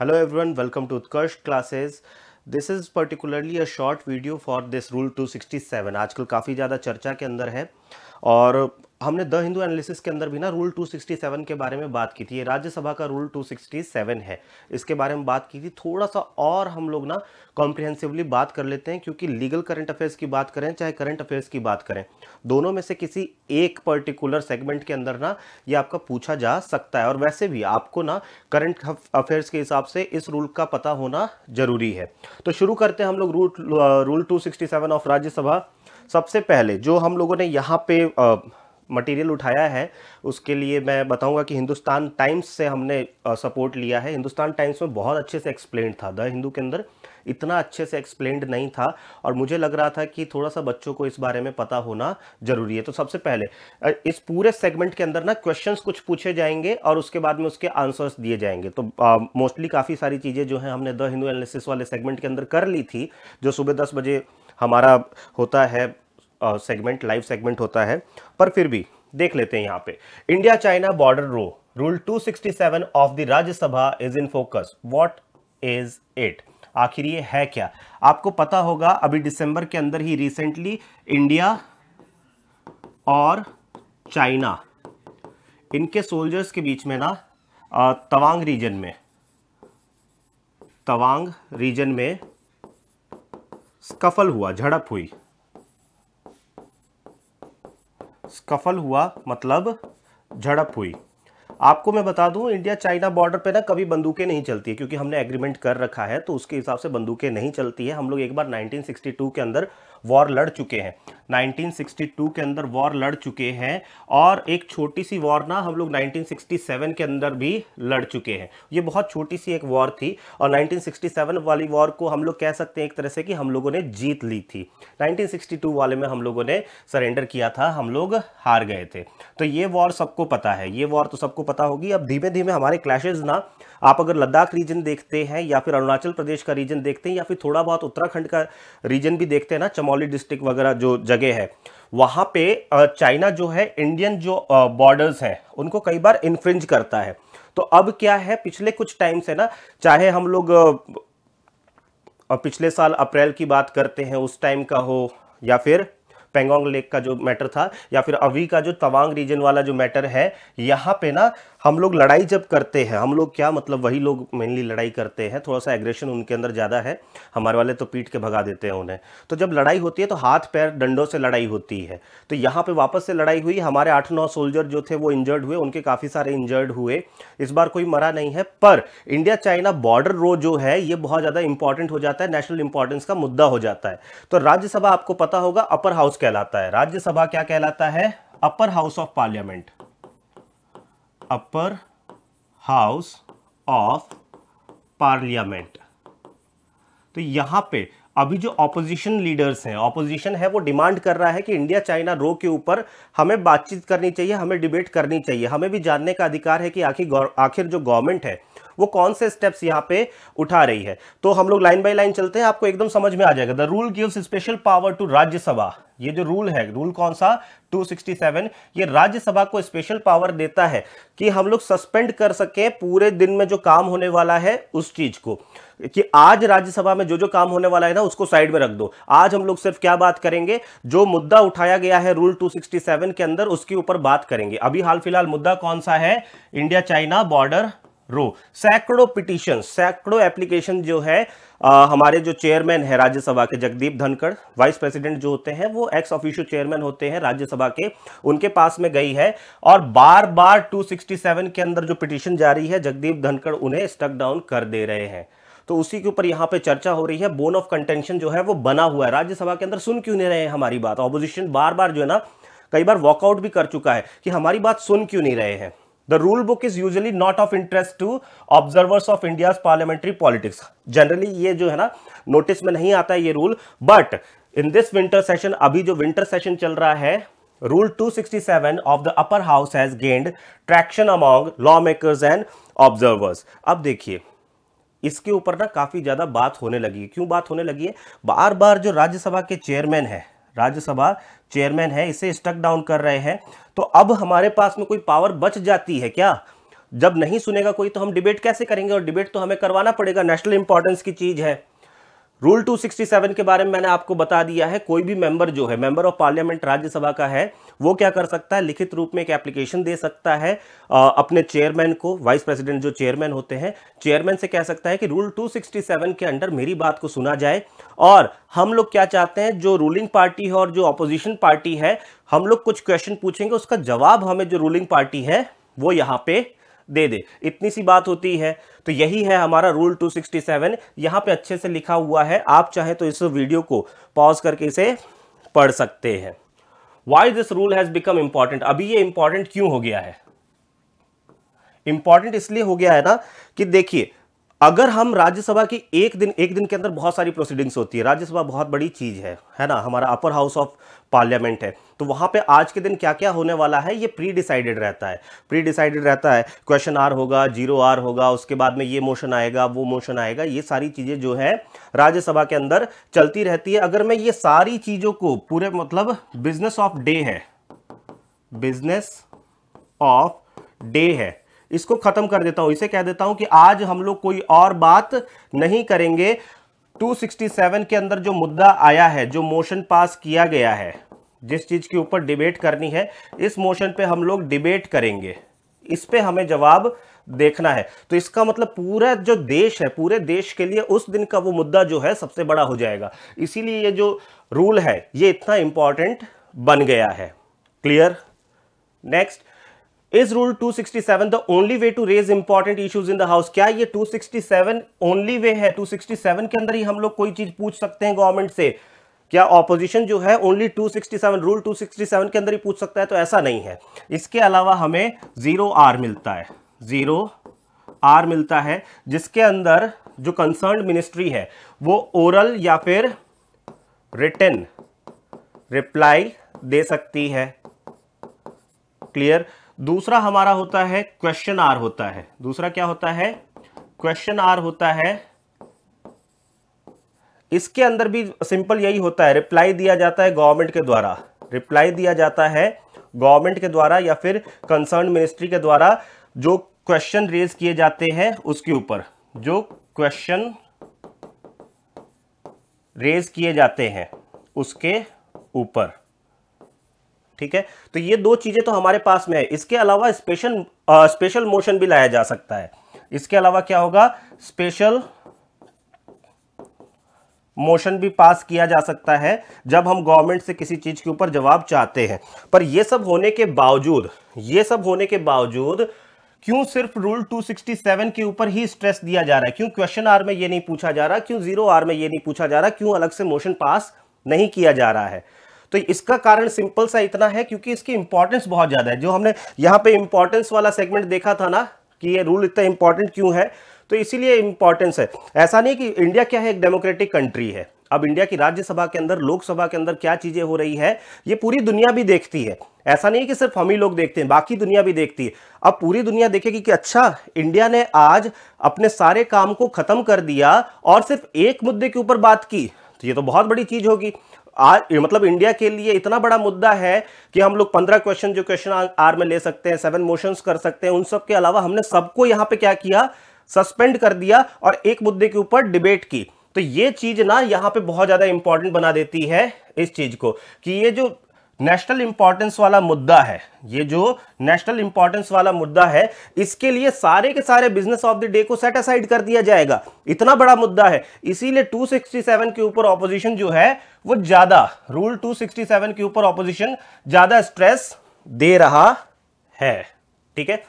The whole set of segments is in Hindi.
hello everyone welcome to utkarsh classes this is particularly a short video for this rule 267 आजकल काफ़ी ज़्यादा चर्चा के अंदर है और हमने द हिंदू एनालिसिस के अंदर भी ना रूल 267 के बारे में बात की थी ये राज्यसभा का रूल 267 है इसके बारे में बात की थी थोड़ा सा और हम लोग ना कॉम्प्रिहेंसिवली बात कर लेते हैं क्योंकि लीगल करंट अफेयर्स की बात करें चाहे करंट अफेयर्स की बात करें दोनों में से किसी एक पर्टिकुलर सेगमेंट के अंदर ना ये आपका पूछा जा सकता है और वैसे भी आपको ना करंट अफेयर्स के हिसाब से इस रूल का पता होना जरूरी है तो शुरू करते हैं हम लोग rule rule two of Rajya Sabha सबसे पहले जो हम लोगों ने यहाँ पे मटेरियल उठाया है उसके लिए मैं बताऊंगा कि हिंदुस्तान टाइम्स से हमने सपोर्ट लिया है हिंदुस्तान टाइम्स में बहुत अच्छे से एक्सप्लेन था द हिंदू के अंदर इतना अच्छे से एक्सप्लेन्ड नहीं था और मुझे लग रहा था कि थोड़ा सा बच्चों को इस बारे में पता होना जरूरी है तो सबसे पहले इस पूरे सेगमेंट के अंदर ना क्वेश्चन कुछ पूछे जाएंगे और उसके बाद में उसके आंसर्स दिए जाएंगे तो मोस्टली काफ़ी सारी चीज़ें जो हैं हमने द हिंदू एनालिसिस वाले सेगमेंट के अंदर कर ली थी जो सुबह दस बजे हमारा होता है सेगमेंट लाइव सेगमेंट होता है पर फिर भी देख लेते हैं यहाँ पे India China border row rule 267 of the Rajya Sabha is in focus what is it आखिर ये है क्या आपको पता होगा अभी दिसंबर के अंदर ही रिसेंटली इंडिया और चाइना इनके सोल्जर्स के बीच में ना तवांग रीजन में तवांग रीजन में स्कफल हुआ झड़प हुई स्कफल हुआ मतलब झड़प हुई आपको मैं बता दूं इंडिया चाइना बॉर्डर पे ना कभी बंदूकें नहीं चलती है क्योंकि हमने एग्रीमेंट कर रखा है तो उसके हिसाब से बंदूकें नहीं चलती है हम लोग एक बार 1962 के अंदर वॉर लड़ चुके हैं 1962 के अंदर वॉर लड़ चुके हैं और एक छोटी सी वॉर ना हम लोग 1967 के अंदर भी लड़ चुके हैं ये बहुत छोटी सी एक वॉर थी और 1967 वाली वॉर को हम लोग कह सकते हैं एक तरह से कि हम लोगों ने जीत ली थी 1962 वाले में हम लोगों ने सरेंडर किया था हम लोग हार गए थे तो ये वॉर सबको पता है ये वॉर तो सबको पता होगी अब धीमे धीमे हमारे क्लैशेज ना आप अगर लद्दाख रीजन देखते हैं या फिर अरुणाचल प्रदेश का रीजन देखते हैं या फिर थोड़ा बहुत उत्तराखंड का रीजन भी देखते हैं ना चमोली डिस्ट्रिक्ट वगैरह जो जगह है वहाँ पे चाइना जो है इंडियन जो बॉर्डर्स हैं उनको कई बार इन्फ्रिंज करता है तो अब क्या है पिछले कुछ टाइम से ना चाहे हम लोग पिछले साल अप्रैल की बात करते हैं उस टाइम का हो या फिर पेंगोंग लेक का जो मैटर था या फिर अभी का जो तवांग रीजन वाला जो मैटर है यहाँ पे ना हम लोग लड़ाई जब करते हैं हम लोग क्या मतलब वही लोग मेनली लड़ाई करते हैं थोड़ा सा एग्रेशन उनके अंदर ज़्यादा है हमारे वाले तो पीट के भगा देते हैं उन्हें तो जब लड़ाई होती है तो हाथ पैर डंडों से लड़ाई होती है तो यहाँ पे वापस से लड़ाई हुई हमारे आठ नौ सोल्जर जो थे वो इंजर्ड हुए उनके काफ़ी सारे इंजर्ड हुए इस बार कोई मरा नहीं है पर इंडिया चाइना बॉर्डर रो जो है ये बहुत ज़्यादा इंपॉर्टेंट हो जाता है नेशनल इंपॉर्टेंस का मुद्दा हो जाता है तो राज्यसभा आपको पता होगा अपर हाउस के कहलाता है राज्यसभा क्या कहलाता है upper house of parliament upper house of parliament तो यहां पे अभी जो ऑपोजिशन लीडर्स हैं ऑपोजिशन है वो डिमांड कर रहा है कि इंडिया चाइना रो के ऊपर हमें बातचीत करनी चाहिए हमें डिबेट करनी चाहिए हमें भी जानने का अधिकार है कि आखिर आखिर जो गवर्नमेंट है वो कौन से स्टेप्स यहाँ पे उठा रही है तो हम लोग लाइन बाय लाइन चलते हैं आपको एकदम समझ में आ जाएगा the rule gives special power to Rajya Sabha ये जो रूल है रूल कौन सा 267 ये राज्यसभा को स्पेशल पावर देता है कि हम लोग सस्पेंड कर सके पूरे दिन में जो काम होने वाला है उस चीज को कि आज राज्यसभा में जो जो काम होने वाला है ना उसको साइड में रख दो आज हम लोग सिर्फ क्या बात करेंगे जो मुद्दा उठाया गया है रूल 267 के अंदर उसके ऊपर बात करेंगे अभी हाल फिलहाल मुद्दा कौन सा है इंडिया चाइना बॉर्डर रो सैकड़ों पिटिशन सैकड़ों एप्लीकेशन जो है आ, हमारे जो चेयरमैन है राज्यसभा के जगदीप धनखड़ वाइस प्रेसिडेंट जो होते हैं वो एक्स ऑफिशियल चेयरमैन होते हैं राज्यसभा के उनके पास में गई है और बार बार 267 के अंदर जो पिटिशन जारी है जगदीप धनखड़ उन्हें स्टक डाउन कर दे रहे हैं तो उसी के ऊपर यहां पे चर्चा हो रही है बोन ऑफ कंटेंशन जो है वो बना हुआ है राज्यसभा के अंदर सुन क्यों नहीं रहे हैं हमारी बात ऑपोजिशन बार बार जो है ना कई बार वॉकआउट भी कर चुका है कि हमारी बात सुन क्यों नहीं रहे हैं The rule book is usually not of interest to observers of India's parliamentary politics. Generally ये जो है ना notice में नहीं आता है ये rule. But in this winter session अभी जो winter session चल रहा है Rule 267 of the upper house has gained traction among lawmakers and observers. अब देखिए इसके ऊपर ना काफ़ी ज़्यादा बात होने लगी है क्यों बात होने लगी है बार बार जो राज्यसभा के चेयरमैन हैं राज्यसभा चेयरमैन है इसे स्टक डाउन कर रहे हैं तो अब हमारे पास में कोई पावर बच जाती है क्या जब नहीं सुनेगा कोई तो हम डिबेट कैसे करेंगे और डिबेट तो हमें करवाना पड़ेगा नेशनल इंपॉर्टेंस की चीज़ है रूल 267 के बारे में मैंने आपको बता दिया है कोई भी मेंबर जो है मेंबर ऑफ पार्लियामेंट राज्यसभा का है वो क्या कर सकता है लिखित रूप में एक एप्लीकेशन दे सकता है आ, अपने चेयरमैन को वाइस प्रेसिडेंट जो चेयरमैन होते हैं चेयरमैन से कह सकता है कि रूल 267 के अंडर मेरी बात को सुना जाए और हम लोग क्या चाहते हैं जो रूलिंग पार्टी है और जो अपोजिशन पार्टी है हम लोग कुछ क्वेश्चन पूछेंगे उसका जवाब हमें जो रूलिंग पार्टी है वो यहाँ पे दे दे इतनी सी बात होती है तो यही है हमारा रूल 267 यहाँ पर अच्छे से लिखा हुआ है आप चाहे तो इस वीडियो को पॉज करके इसे पढ़ सकते हैं why this rule has become important अभी ये इंपॉर्टेंट क्यों हो गया है इंपॉर्टेंट इसलिए हो गया है ना कि देखिए अगर हम राज्यसभा की एक दिन एक दिन के अंदर बहुत सारी प्रोसीडिंग्स होती है राज्यसभा बहुत बड़ी चीज़ है है ना हमारा अपर हाउस ऑफ पार्लियामेंट है तो वहां पे आज के दिन क्या क्या होने वाला है ये प्री डिसाइडेड रहता है प्री डिसाइडेड रहता है क्वेश्चन आर होगा जीरो आर होगा उसके बाद में ये मोशन आएगा वो मोशन आएगा ये सारी चीज़ें जो है राज्यसभा के अंदर चलती रहती है अगर मैं ये सारी चीज़ों को पूरे मतलब बिजनेस ऑफ डे है बिजनेस ऑफ डे है इसको खत्म कर देता हूं इसे कह देता हूं कि आज हम लोग कोई और बात नहीं करेंगे 267 के अंदर जो मुद्दा आया है जो मोशन पास किया गया है जिस चीज के ऊपर डिबेट करनी है इस मोशन पे हम लोग डिबेट करेंगे इस पे हमें जवाब देखना है तो इसका मतलब पूरा जो देश है पूरे देश के लिए उस दिन का वो मुद्दा जो है सबसे बड़ा हो जाएगा इसीलिए ये जो रूल है ये इतना इंपॉर्टेंट बन गया है clear next is rule 267 the only way to raise important issues in the house क्या ये 267 ओनली वे है 267 के अंदर ही हम लोग कोई चीज पूछ सकते हैं गवर्नमेंट से क्या ऑपोजिशन जो है ओनली 267 रूल 267 के अंदर ही पूछ सकता है तो ऐसा नहीं है इसके अलावा हमें जीरो आर मिलता है जीरो आर मिलता है जिसके अंदर जो कंसर्न मिनिस्ट्री है वो ओरल या फिर रिटर्न रिप्लाई दे सकती है क्लियर दूसरा हमारा होता है क्वेश्चन आर होता है दूसरा क्या होता है क्वेश्चन आर होता है इसके अंदर भी सिंपल यही होता है रिप्लाई दिया जाता है गवर्नमेंट के द्वारा रिप्लाई दिया जाता है गवर्नमेंट के द्वारा या फिर कंसर्न मिनिस्ट्री के द्वारा जो क्वेश्चन रेज किए जाते हैं उसके ऊपर जो क्वेश्चन रेज किए जाते हैं उसके ऊपर ठीक है तो ये दो चीज़ें तो हमारे पास में है इसके अलावा स्पेशल स्पेशल मोशन भी लाया जा सकता है इसके अलावा क्या होगा स्पेशल मोशन भी पास किया जा सकता है जब हम गवर्नमेंट से किसी चीज़ के ऊपर जवाब चाहते हैं पर ये सब होने के बावजूद ये सब होने के बावजूद क्यों सिर्फ रूल 267 के ऊपर ही स्ट्रेस दिया जा रहा है क्यों क्वेश्चन आर में ये नहीं पूछा जा रहा क्यों जीरो आर में ये नहीं पूछा जा रहा क्यों अलग से मोशन पास नहीं किया जा रहा है तो इसका कारण सिंपल सा इतना है क्योंकि इसकी इंपॉर्टेंस बहुत ज़्यादा है जो हमने यहाँ पे इंपॉर्टेंस वाला सेगमेंट देखा था ना कि ये रूल इतना इंपॉर्टेंट क्यों है तो इसीलिए इंपॉर्टेंस है ऐसा नहीं कि इंडिया क्या है एक डेमोक्रेटिक कंट्री है अब इंडिया की राज्यसभा के अंदर लोकसभा के अंदर क्या चीज़ें हो रही है ये पूरी दुनिया भी देखती है ऐसा नहीं है कि सिर्फ हम ही लोग देखते हैं बाकी दुनिया भी देखती है अब पूरी दुनिया देखेगी कि अच्छा इंडिया ने आज अपने सारे काम को ख़त्म कर दिया और सिर्फ एक मुद्दे के ऊपर बात की तो ये तो बहुत बड़ी चीज़ होगी आज मतलब इंडिया के लिए इतना बड़ा मुद्दा है कि हम लोग पंद्रह क्वेश्चन जो क्वेश्चन आर में ले सकते हैं सेवन मोशंस कर सकते हैं उन सब के अलावा हमने सबको यहां पे क्या किया सस्पेंड कर दिया और एक मुद्दे के ऊपर डिबेट की तो ये चीज ना यहां पे बहुत ज्यादा इंपॉर्टेंट बना देती है इस चीज को कि ये जो नेशनल इंपॉर्टेंस वाला मुद्दा है ये जो नेशनल इंपॉर्टेंस वाला मुद्दा है इसके लिए सारे के सारे बिजनेस ऑफ द डे को सेट असाइड कर दिया जाएगा इतना बड़ा मुद्दा है इसीलिए 267 के ऊपर ऑपोजिशन जो है वो ज्यादा रूल 267 के ऊपर ऑपोजिशन ज्यादा स्ट्रेस दे रहा है ठीक है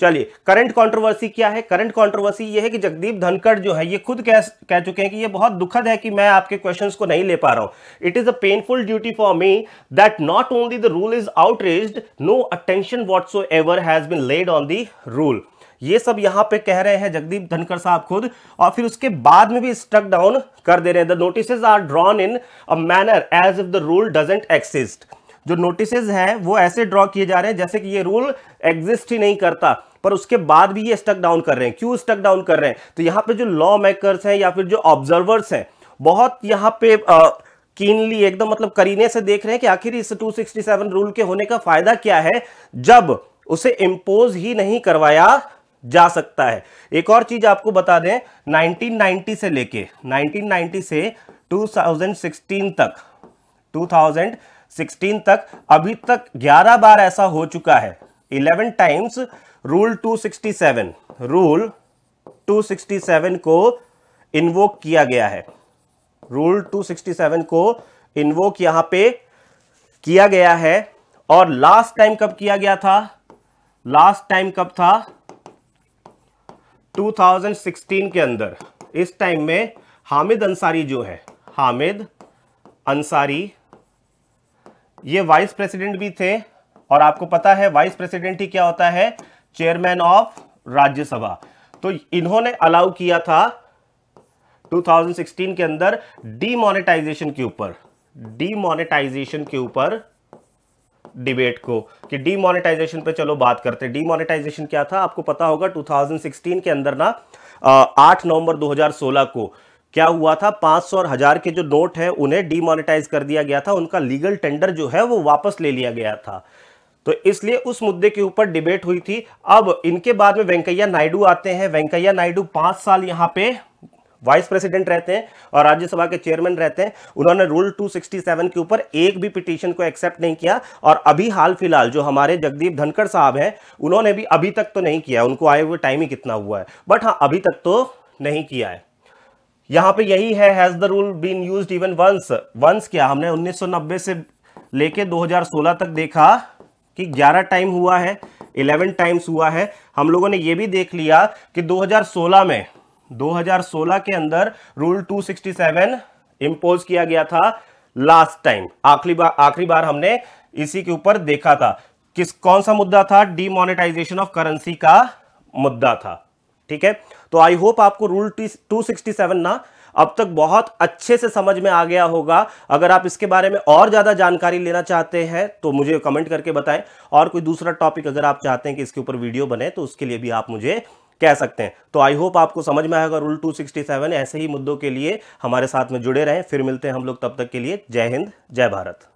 चलिए करंट कंट्रोवर्सी क्या है करंट कंट्रोवर्सी ये है कि जगदीप धनखड़ जो है ये खुद कह कह चुके हैं कि ये बहुत दुखद है कि मैं आपके क्वेश्चंस को नहीं ले पा रहा हूं it is a painful duty for me that not only the rule is outraged no attention whatsoever has been laid on the rule ये सब यहां पे कह रहे हैं जगदीप धनखड़ साहब खुद और फिर उसके बाद में भी स्टक डाउन कर दे रहे हैं the notice are drawn in a manner as if the rule doesn't exist जो नोटिसेज हैं वो ऐसे ड्रॉ किए जा रहे हैं जैसे कि ये रूल एग्जिस्ट ही नहीं करता पर उसके बाद भी ये स्टक डाउन कर रहे हैं क्यों स्टक डाउन कर रहे हैं तो यहाँ पे जो लॉ मेकर्स हैं या फिर जो ऑब्जर्वर्स हैं बहुत यहाँ पे आ, कीनली एकदम मतलब करीने से देख रहे हैं कि आखिर इस 267 रूल के होने का फायदा क्या है जब उसे इम्पोज ही नहीं करवाया जा सकता है एक और चीज आपको बता दें 1990 से लेके 1990 से 2016 तक 2000 सिक्सटीन तक अभी तक ग्यारह बार ऐसा हो चुका है eleven times rule two sixty seven rule two sixty seven को इन्वोक किया गया है रूल टू सिक्सटी सेवन को इन्वोक यहां पे किया गया है और लास्ट टाइम कब किया गया था लास्ट टाइम कब था 2016 के अंदर इस टाइम में हामिद अंसारी जो है हामिद अंसारी ये वाइस प्रेसिडेंट भी थे और आपको पता है वाइस प्रेसिडेंट ही क्या होता है चेयरमैन ऑफ राज्यसभा तो इन्होंने अलाउ किया था 2016 के अंदर डीमोनेटाइजेशन के ऊपर डीमोनेटाइजेशन के ऊपर डिबेट को कि डीमोनेटाइजेशन पे चलो बात करते हैं डीमोनेटाइजेशन क्या था आपको पता होगा 2016 के अंदर ना आठ नवंबर 2016 को क्या हुआ था 500 और हजार के जो नोट है उन्हें डिमोनिटाइज कर दिया गया था उनका लीगल टेंडर जो है वो वापस ले लिया गया था तो इसलिए उस मुद्दे के ऊपर डिबेट हुई थी अब इनके बाद में वेंकैया नायडू आते हैं वेंकैया नायडू पांच साल यहाँ पे वाइस प्रेसिडेंट रहते हैं और राज्यसभा के चेयरमैन रहते हैं उन्होंने रूल 267 के ऊपर एक भी पिटीशन को एक्सेप्ट नहीं किया और अभी हाल फिलहाल जो हमारे जगदीप धनखड़ साहब हैं उन्होंने भी अभी तक तो नहीं किया उनको आए हुए टाइम ही कितना हुआ है बट हाँ अभी तक तो नहीं किया है यहां पे यही है has the rule been use even once once क्या हमने 1990 से लेके 2016 तक देखा कि 11 टाइम हुआ है 11 टाइम्स हुआ है हम लोगों ने यह भी देख लिया कि 2016 में 2016 के अंदर रूल 267 इंपोज किया गया था लास्ट टाइम आखिरी बार आखिरी बार हमने इसी के ऊपर देखा था किस कौन सा मुद्दा था डिमोनेटाइजेशन ऑफ करेंसी का मुद्दा था ठीक है तो आई होप आपको रूल टू सिक्सटी सेवन ना अब तक बहुत अच्छे से समझ में आ गया होगा अगर आप इसके बारे में और ज़्यादा जानकारी लेना चाहते हैं तो मुझे कमेंट करके बताएं और कोई दूसरा टॉपिक अगर आप चाहते हैं कि इसके ऊपर वीडियो बने तो उसके लिए भी आप मुझे कह सकते हैं तो आई होप आपको समझ में आएगा रूल 267 ऐसे ही मुद्दों के लिए हमारे साथ में जुड़े रहें फिर मिलते हैं हम लोग तब तक के लिए जय हिंद जय भारत